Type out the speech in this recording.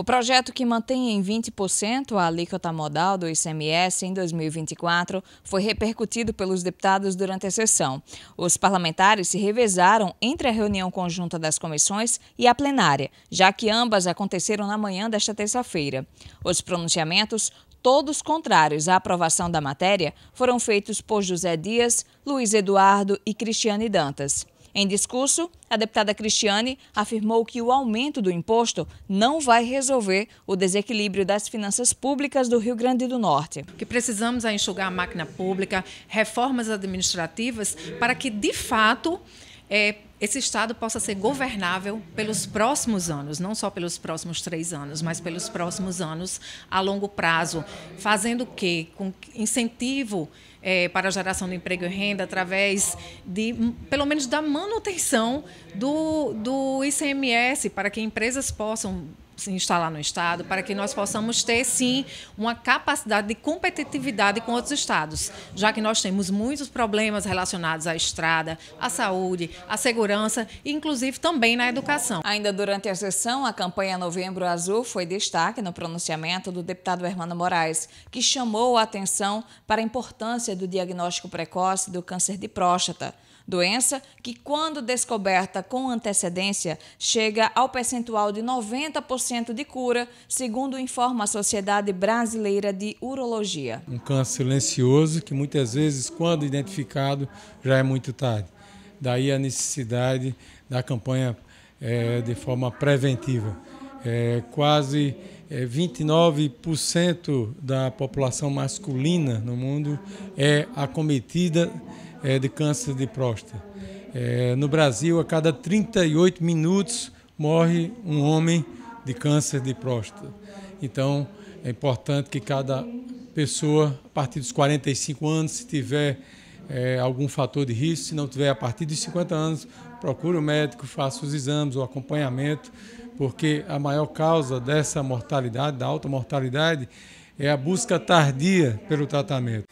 O projeto que mantém em 20% a alíquota modal do ICMS em 2024 foi repercutido pelos deputados durante a sessão. Os parlamentares se revezaram entre a reunião conjunta das comissões e a plenária, já que ambas aconteceram na manhã desta terça-feira. Os pronunciamentos, todos contrários à aprovação da matéria, foram feitos por José Dias, Luiz Eduardo e Cristiane Dantas. Em discurso, a deputada Cristiane afirmou que o aumento do imposto não vai resolver o desequilíbrio das finanças públicas do Rio Grande do Norte. Que precisamos enxugar a máquina pública, reformas administrativas para que, de fato, é, esse Estado possa ser governável pelos próximos anos, não só pelos próximos três anos, mas pelos próximos anos a longo prazo, fazendo o quê? Com incentivo é, para a geração de emprego e renda através de, pelo menos, da manutenção do, do ICMS, para que empresas possam se instalar no Estado, para que nós possamos ter, sim, uma capacidade de competitividade com outros estados, já que nós temos muitos problemas relacionados à estrada, à saúde, à segurança e, inclusive, também na educação. Ainda durante a sessão, a campanha Novembro Azul foi destaque no pronunciamento do deputado Hermano Moraes, que chamou a atenção para a importância do diagnóstico precoce do câncer de próstata doença que, quando descoberta com antecedência, chega ao percentual de 90% de cura, segundo informa a Sociedade Brasileira de Urologia. Um câncer silencioso que muitas vezes, quando identificado, já é muito tarde. Daí a necessidade da campanha é, de forma preventiva. É, quase é, eh, 29% da população masculina no mundo é acometida é, de câncer de próstata. É, no Brasil, a cada 38 minutos morre um homem de câncer de próstata. Então, é importante que cada pessoa, a partir dos 45 anos, se tiver é, algum fator de risco, se não tiver a partir dos 50 anos, procure o um médico, faça os exames, o acompanhamento, porque a maior causa dessa mortalidade, da alta mortalidade, é a busca tardia pelo tratamento.